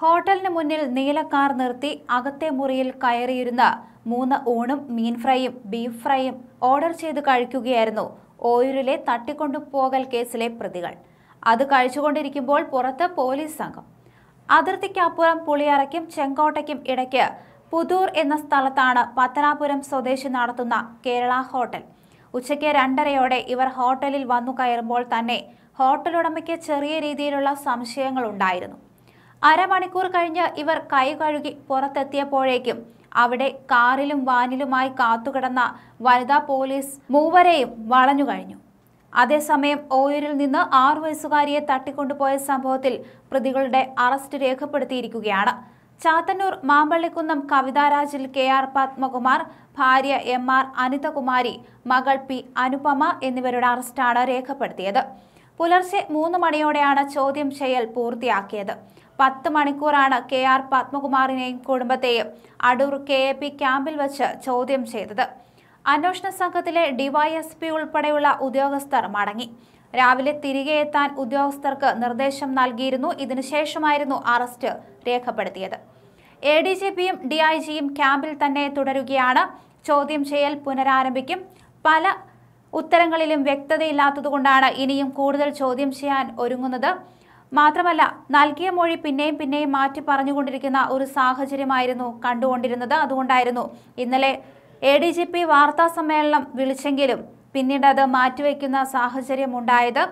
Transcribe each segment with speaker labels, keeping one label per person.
Speaker 1: ഹോട്ടലിന് മുന്നിൽ നീല കാർ നിർത്തി അകത്തെ മുറിയിൽ കയറിയിരുന്ന മൂന്ന് ഊണും മീൻ ഫ്രൈയും ബീഫ് ഫ്രൈയും ഓർഡർ ചെയ്ത് കഴിക്കുകയായിരുന്നു ഓയൂരിലെ തട്ടിക്കൊണ്ടുപോകൽ കേസിലെ പ്രതികൾ അത് കഴിച്ചുകൊണ്ടിരിക്കുമ്പോൾ പുറത്ത് പോലീസ് സംഘം അതിർത്തിക്കപ്പുറം പുളിയറയ്ക്കും ചെങ്കോട്ടയ്ക്കും ഇടയ്ക്ക് പുതൂർ എന്ന സ്ഥലത്താണ് പത്തനാപുരം സ്വദേശി നടത്തുന്ന കേരള ഹോട്ടൽ ഉച്ചയ്ക്ക് രണ്ടരയോടെ ഇവർ ഹോട്ടലിൽ വന്നു കയറുമ്പോൾ തന്നെ ഹോട്ടലുടമയ്ക്ക് ചെറിയ രീതിയിലുള്ള സംശയങ്ങളുണ്ടായിരുന്നു അരമണിക്കൂർ കഴിഞ്ഞ് ഇവർ കൈ കഴുകി പുറത്തെത്തിയപ്പോഴേക്കും അവിടെ കാറിലും വാനിലുമായി കാത്തുകിടന്ന വനിതാ പോലീസ് മൂവരെയും വളഞ്ഞു കഴിഞ്ഞു അതേസമയം ഓയൂരിൽ നിന്ന് ആറു വയസ്സുകാരിയെ തട്ടിക്കൊണ്ടുപോയ സംഭവത്തിൽ പ്രതികളുടെ അറസ്റ്റ് രേഖപ്പെടുത്തിയിരിക്കുകയാണ് ചാത്തന്നൂർ മാമ്പള്ളിക്കുന്നം കവിതാരാജിൽ കെ ആർ പത്മകുമാർ ഭാര്യ എം ആർ അനിതകുമാരി മകൾ പി അനുപമ എന്നിവരുടെ അറസ്റ്റാണ് രേഖപ്പെടുത്തിയത് പുലർച്ചെ മൂന്ന് മണിയോടെയാണ് ചോദ്യം ചെയ്യൽ പൂർത്തിയാക്കിയത് പത്ത് മണിക്കൂറാണ് കെ ആർ പത്മകുമാറിനെയും കുടുംബത്തെയും അടൂർ കെ എ പി ക്യാമ്പിൽ വച്ച് ചോദ്യം ചെയ്തത് അന്വേഷണ സംഘത്തിലെ ഡിവൈഎസ്പി ഉൾപ്പെടെയുള്ള ഉദ്യോഗസ്ഥർ മടങ്ങി രാവിലെ തിരികെ എത്താൻ ഉദ്യോഗസ്ഥർക്ക് നിർദ്ദേശം നൽകിയിരുന്നു ഇതിനുശേഷമായിരുന്നു അറസ്റ്റ് രേഖപ്പെടുത്തിയത് എ ഡി ജി പിയും ഡി ഐ ജിയും ക്യാമ്പിൽ തന്നെ തുടരുകയാണ് ചോദ്യം ചെയ്യൽ പുനരാരംഭിക്കും പല ഉത്തരങ്ങളിലും വ്യക്തതയില്ലാത്തതുകൊണ്ടാണ് ഇനിയും കൂടുതൽ ചോദ്യം ചെയ്യാൻ ഒരുങ്ങുന്നത് മാത്രമല്ല നൽകിയ മൊഴി പിന്നെയും പിന്നെയും മാറ്റി പറഞ്ഞുകൊണ്ടിരിക്കുന്ന ഒരു സാഹചര്യമായിരുന്നു കണ്ടുകൊണ്ടിരുന്നത് അതുകൊണ്ടായിരുന്നു ഇന്നലെ എ ഡി ജി പി വാർത്താ സമ്മേളനം വിളിച്ചെങ്കിലും പിന്നീട് അത് മാറ്റിവെക്കുന്ന സാഹചര്യമുണ്ടായത്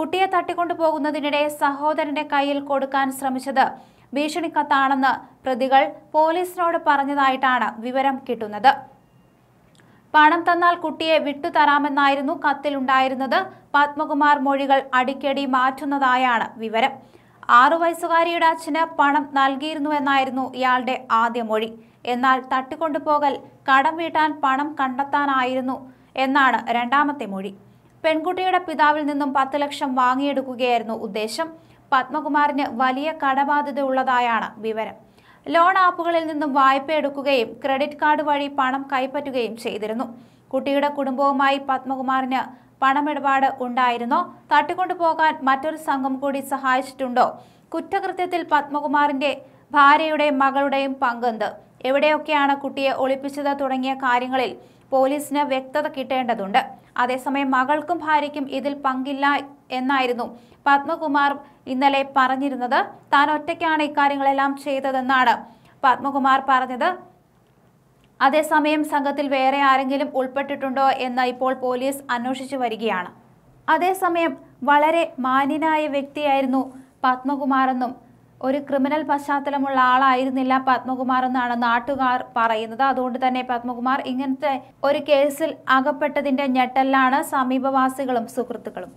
Speaker 1: കുട്ടിയെ തട്ടിക്കൊണ്ടു പോകുന്നതിനിടെ സഹോദരന്റെ കയ്യിൽ കൊടുക്കാൻ ശ്രമിച്ചത് ഭീഷണിക്കത്താണെന്ന് പ്രതികൾ പോലീസിനോട് പറഞ്ഞതായിട്ടാണ് വിവരം കിട്ടുന്നത് പണം തന്നാൽ കുട്ടിയെ വിട്ടുതരാമെന്നായിരുന്നു കത്തിലുണ്ടായിരുന്നത് പത്മകുമാർ മൊഴികൾ അടിക്കടി മാറ്റുന്നതായാണ് വിവരം ആറു വയസ്സുകാരിയുടെ അച്ഛന് പണം എന്നായിരുന്നു ഇയാളുടെ ആദ്യ മൊഴി എന്നാൽ തട്ടിക്കൊണ്ടുപോകൽ കടം വീട്ടാൻ പണം കണ്ടെത്താനായിരുന്നു എന്നാണ് രണ്ടാമത്തെ മൊഴി പെൺകുട്ടിയുടെ പിതാവിൽ നിന്നും പത്ത് ലക്ഷം വാങ്ങിയെടുക്കുകയായിരുന്നു ഉദ്ദേശം പത്മകുമാറിന് വലിയ കടബാധ്യത ഉള്ളതായാണ് വിവരം ലോൺ ആപ്പുകളിൽ നിന്നും വായ്പ എടുക്കുകയും ക്രെഡിറ്റ് കാർഡ് വഴി പണം കൈപ്പറ്റുകയും ചെയ്തിരുന്നു കുട്ടിയുടെ കുടുംബവുമായി പത്മകുമാറിന് പണമിടപാട് ഉണ്ടായിരുന്നോ തട്ടിക്കൊണ്ടുപോകാൻ മറ്റൊരു സംഘം കൂടി സഹായിച്ചിട്ടുണ്ടോ കുറ്റകൃത്യത്തിൽ പത്മകുമാറിന്റെ ഭാര്യയുടെയും മകളുടെയും പങ്കെന്ത് എവിടെയൊക്കെയാണ് കുട്ടിയെ ഒളിപ്പിച്ചത് തുടങ്ങിയ കാര്യങ്ങളിൽ പോലീസിന് വ്യക്തത കിട്ടേണ്ടതുണ്ട് അതേസമയം മകൾക്കും ഭാര്യയ്ക്കും ഇതിൽ പങ്കില്ല എന്നായിരുന്നു പത്മകുമാർ ഇന്നലെ പറഞ്ഞിരുന്നത് താൻ ഒറ്റയ്ക്കാണ് ഇക്കാര്യങ്ങളെല്ലാം ചെയ്തതെന്നാണ് പത്മകുമാർ പറഞ്ഞത് അതേസമയം സംഘത്തിൽ വേറെ ആരെങ്കിലും ഉൾപ്പെട്ടിട്ടുണ്ടോ എന്ന് ഇപ്പോൾ പോലീസ് അന്വേഷിച്ചു വരികയാണ് അതേസമയം വളരെ മാന്യനായ വ്യക്തിയായിരുന്നു പത്മകുമാറെന്നും ഒരു ക്രിമിനൽ പശ്ചാത്തലമുള്ള ആളായിരുന്നില്ല പത്മകുമാർ എന്നാണ് നാട്ടുകാർ പറയുന്നത് അതുകൊണ്ട് തന്നെ പത്മകുമാർ ഇങ്ങനത്തെ ഒരു കേസിൽ അകപ്പെട്ടതിന്റെ ഞെട്ടലിലാണ് സമീപവാസികളും സുഹൃത്തുക്കളും